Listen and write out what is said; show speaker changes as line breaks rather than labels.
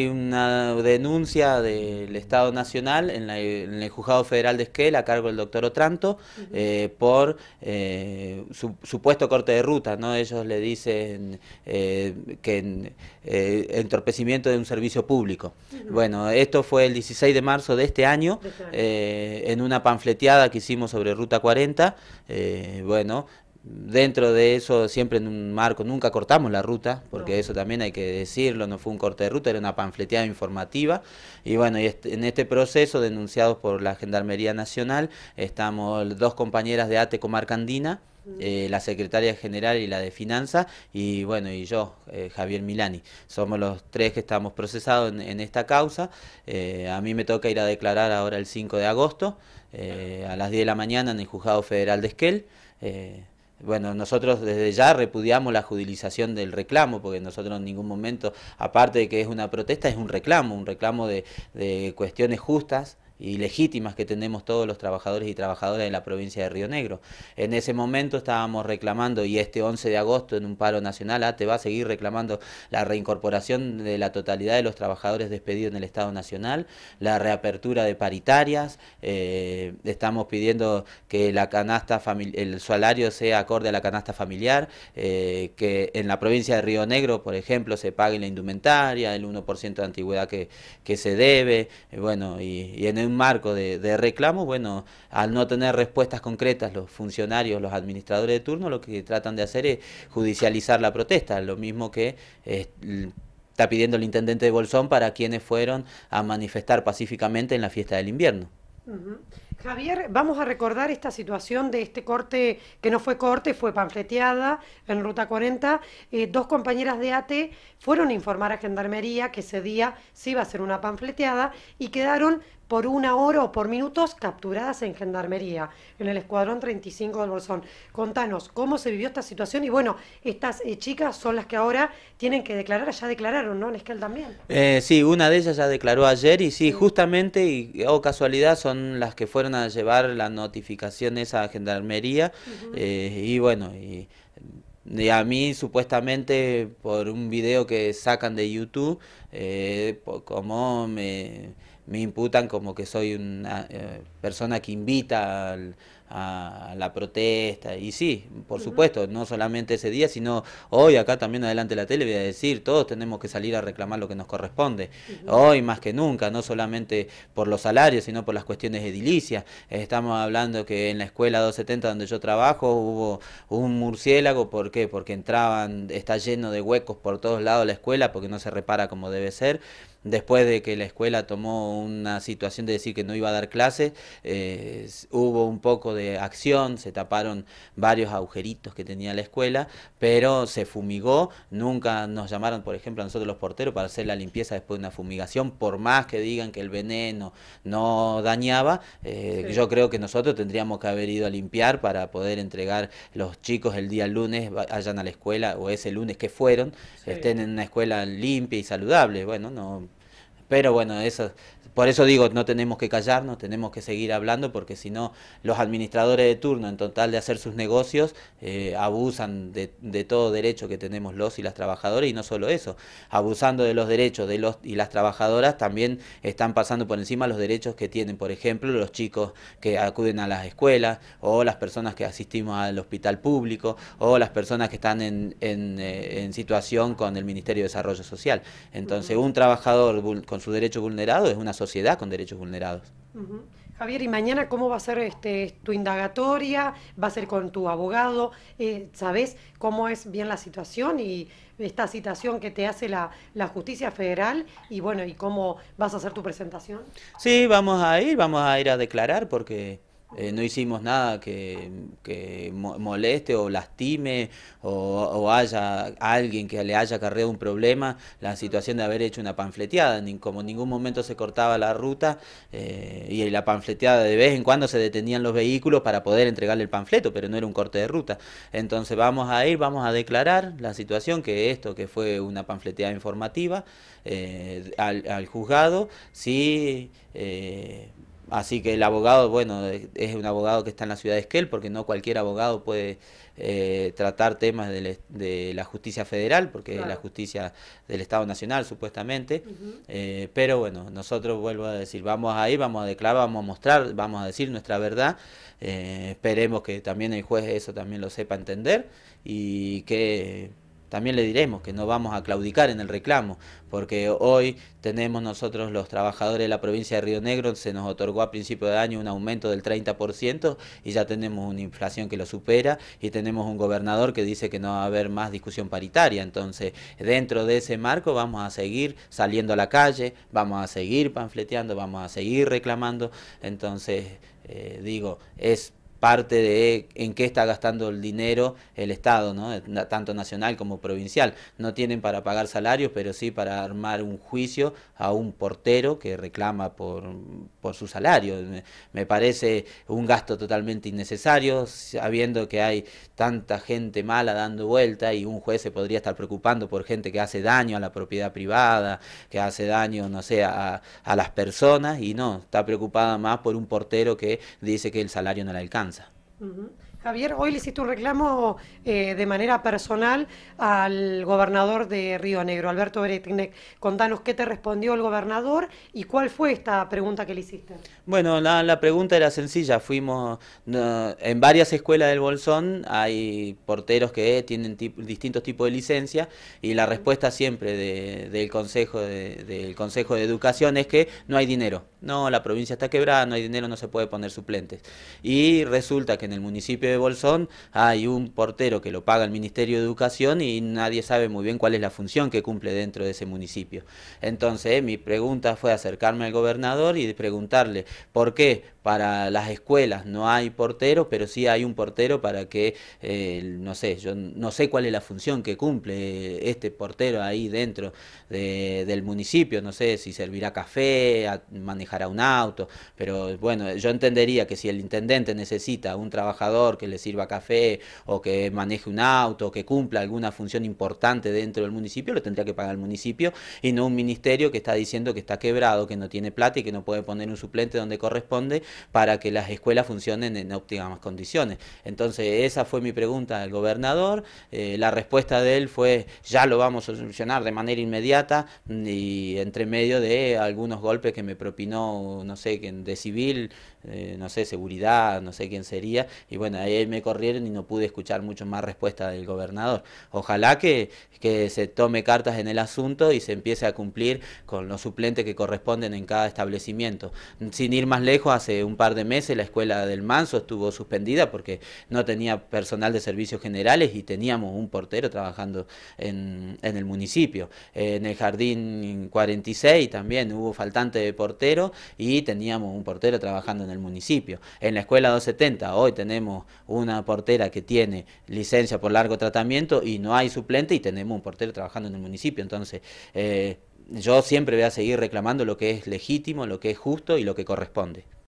Hay una denuncia del Estado Nacional en, el Juzgado Federal de Esquel a cargo del doctor Otranto eh, por eh, supuesto corte de ruta, ¿no? Ellos le dicen eh, que entorpecimiento de un servicio público. Bueno, esto fue el 16 de marzo de este año, este en una panfleteada que hicimos sobre Ruta 40. bueno, dentro de eso, siempre en un marco, nunca cortamos la ruta, porque eso también hay que decirlo, no fue un corte de ruta, era una panfleteada informativa. Y bueno, y este, en este proceso, denunciados por la Gendarmería Nacional, estamos dos compañeras de ATECO Marcandina... Eh, la secretaria general y la de finanzas, y bueno, y yo, eh, Javier Milani. Somos los tres que estamos procesados en, esta causa. Eh, a mí me toca ir a declarar ahora el 5 de agosto, a las 10 de la mañana en el Juzgado Federal de Esquel. Bueno, nosotros desde ya repudiamos la judicialización del reclamo, porque nosotros en ningún momento, aparte de que es una protesta, es un reclamo, un reclamo de, de cuestiones justas, y legítimas que tenemos todos los trabajadores y trabajadoras de la provincia de Río Negro. En ese momento estábamos reclamando, y este 11 de agosto en un paro nacional, ATE ah, va a seguir reclamando la reincorporación de la totalidad de los trabajadores despedidos en el Estado Nacional, la reapertura de paritarias, eh, estamos pidiendo que la canasta el salario sea acorde a la canasta familiar, eh, que en la provincia de Río Negro, por ejemplo, se pague la indumentaria, el 1% de antigüedad que, que se debe, eh, bueno, y en un marco de, de, reclamo, bueno, al no tener respuestas concretas los funcionarios, los administradores de turno, lo que tratan de hacer es judicializar la protesta, lo mismo que... está pidiendo el intendente de Bolsón para quienes fueron a manifestar pacíficamente en la fiesta del invierno.
Javier, vamos a recordar esta situación de este corte, que no fue corte, fue panfleteada en Ruta 40. Eh, dos compañeras de ate fueron a informar a Gendarmería que ese día sí iba a ser una panfleteada y quedaron por una hora o por minutos capturadas en Gendarmería, en el Escuadrón 35 del Bolsón. Contanos, ¿cómo se vivió esta situación? Y bueno, estas eh, chicas son las que ahora tienen que declarar, ya declararon, ¿no? Nesquel también.
Eh, sí, una de ellas ya declaró ayer y sí, justamente, y o oh, casualidad, son las que fueron a llevar las notificaciones a Gendarmería eh, y bueno, y, a mí supuestamente por un video que sacan de YouTube, eh, como me, imputan como que soy una... Eh, persona que invita a, la protesta. Y sí, por supuesto, no solamente ese día, sino hoy acá también adelante la tele voy a decir, todos tenemos que salir a reclamar lo que nos corresponde. Hoy más que nunca, no solamente por los salarios, sino por las cuestiones edilicias. Estamos hablando que en la escuela 270 donde yo trabajo hubo un murciélago, ¿por qué? Porque entraban, está lleno de huecos por todos lados la escuela porque no se repara como debe ser después de que la escuela tomó una situación de decir que no iba a dar clases, hubo un poco de acción, se taparon varios agujeritos que tenía la escuela, pero se fumigó, nunca nos llamaron, por ejemplo, a nosotros los porteros para hacer la limpieza después de una fumigación, por más que digan que el veneno no dañaba, eh, yo creo que nosotros tendríamos que haber ido a limpiar para poder entregar los chicos el día lunes, vayan a la escuela o ese lunes que fueron, estén en una escuela limpia y saludable. Bueno, no, pero bueno, eso... Por eso digo, no tenemos que callarnos, tenemos que seguir hablando, porque si no, los administradores de turno, en total de hacer sus negocios, eh, abusan de, todo derecho que tenemos los y las trabajadoras, y no solo eso, abusando de los derechos de los y las trabajadoras, también están pasando por encima los derechos que tienen, por ejemplo, los chicos que acuden a las escuelas, o las personas que asistimos al hospital público, o las personas que están en, eh, situación con el Ministerio de Desarrollo Social. Entonces, un trabajador con su derecho vulnerado es una sociedad con derechos vulnerados.
Javier, ¿y mañana cómo va a ser este, tu indagatoria? ¿Va a ser con tu abogado? Eh, ¿Sabes cómo es bien la situación y esta citación que te hace la, la, justicia federal? Y bueno, ¿y cómo vas a hacer tu presentación?
Sí, vamos a ir, vamos a ir a declarar porque eh, no hicimos nada que, moleste o lastime o, haya alguien que le haya cargado un problema la situación de haber hecho una panfleteada. como en ningún momento se cortaba la ruta eh, y la panfleteada de vez en cuando se detenían los vehículos para poder entregarle el panfleto, pero no era un corte de ruta. Entonces vamos a ir, vamos a declarar la situación, que esto que fue una panfleteada informativa, eh, al, al, juzgado, si Así que el abogado, bueno, es un abogado que está en la ciudad de Esquel, porque no cualquier abogado puede eh, tratar temas de, la justicia federal, porque es la justicia del Estado Nacional, supuestamente. Eh, pero bueno, nosotros, vuelvo a decir, vamos a ir, vamos a declarar, vamos a mostrar, vamos a decir nuestra verdad. Eh, esperemos que también el juez eso también lo sepa entender y que también le diremos que no vamos a claudicar en el reclamo, porque hoy tenemos nosotros los trabajadores de la provincia de Río Negro, se nos otorgó a principio de año un aumento del 30% y ya tenemos una inflación que lo supera y tenemos un gobernador que dice que no va a haber más discusión paritaria. Entonces, dentro de ese marco vamos a seguir saliendo a la calle, vamos a seguir panfleteando, vamos a seguir reclamando. Entonces, eh, digo, es parte de en qué está gastando el dinero el Estado, ¿no? Eh, tanto nacional como provincial. No tienen para pagar salarios, pero sí para armar un juicio a un portero que reclama por, por su salario. Me, parece un gasto totalmente innecesario, sabiendo que hay tanta gente mala dando vuelta y un juez se podría estar preocupando por gente que hace daño a la propiedad privada, que hace daño, no sé, a, a las personas y no, está preocupada más por un portero que dice que el salario no le alcanza.
Javier, hoy le hiciste un reclamo eh, de manera personal al gobernador de Río Negro, Alberto Beretinec. Contanos qué te respondió el gobernador y cuál fue esta pregunta que le hiciste.
Bueno, la, pregunta era sencilla. Fuimos en varias escuelas del Bolsón, hay porteros que tienen distintos tipos de licencia y la respuesta siempre del, consejo del Consejo de Educación es que no hay dinero. No, la provincia está quebrada, no hay dinero, no se puede poner suplentes. Y resulta que en el municipio de Bolsón hay un portero que lo paga el Ministerio de Educación y nadie sabe muy bien cuál es la función que cumple dentro de ese municipio. Entonces, mi pregunta fue acercarme al gobernador y preguntarle por qué para las escuelas no hay portero, pero sí hay un portero para que, eh, no sé, yo no sé cuál es la función que cumple este portero ahí dentro del municipio, no sé si servirá café, manejará un auto, pero bueno, yo entendería que si el intendente necesita un trabajador que le sirva café o que maneje un auto, que cumpla alguna función importante dentro del municipio, lo tendría que pagar el municipio y no un ministerio que está diciendo que está quebrado, que no tiene plata y que no puede poner un suplente donde corresponde para que las escuelas funcionen en óptimas condiciones. Entonces, esa fue mi pregunta al gobernador. Eh, la respuesta de él fue, ya lo vamos a solucionar de manera inmediata y entre medio de algunos golpes que me propinó, no sé, quién, de civil, eh, no sé, seguridad, no sé quién sería. Y bueno, ahí me corrieron y no pude escuchar mucho más respuesta del gobernador. Ojalá que, que se tome cartas en el asunto y se empiece a cumplir con los suplentes que corresponden en cada establecimiento. Sin ir más lejos, hace un par de meses la escuela del Manso estuvo suspendida porque no tenía personal de servicios generales y teníamos un portero trabajando en, el municipio. en el jardín 46 también hubo faltante de portero y teníamos un portero trabajando en el municipio. En la escuela 270 hoy tenemos una portera que tiene licencia por largo tratamiento y no hay suplente y tenemos un portero trabajando en el municipio. Entonces, eh, yo siempre voy a seguir reclamando lo que es legítimo, lo que es justo y lo que corresponde.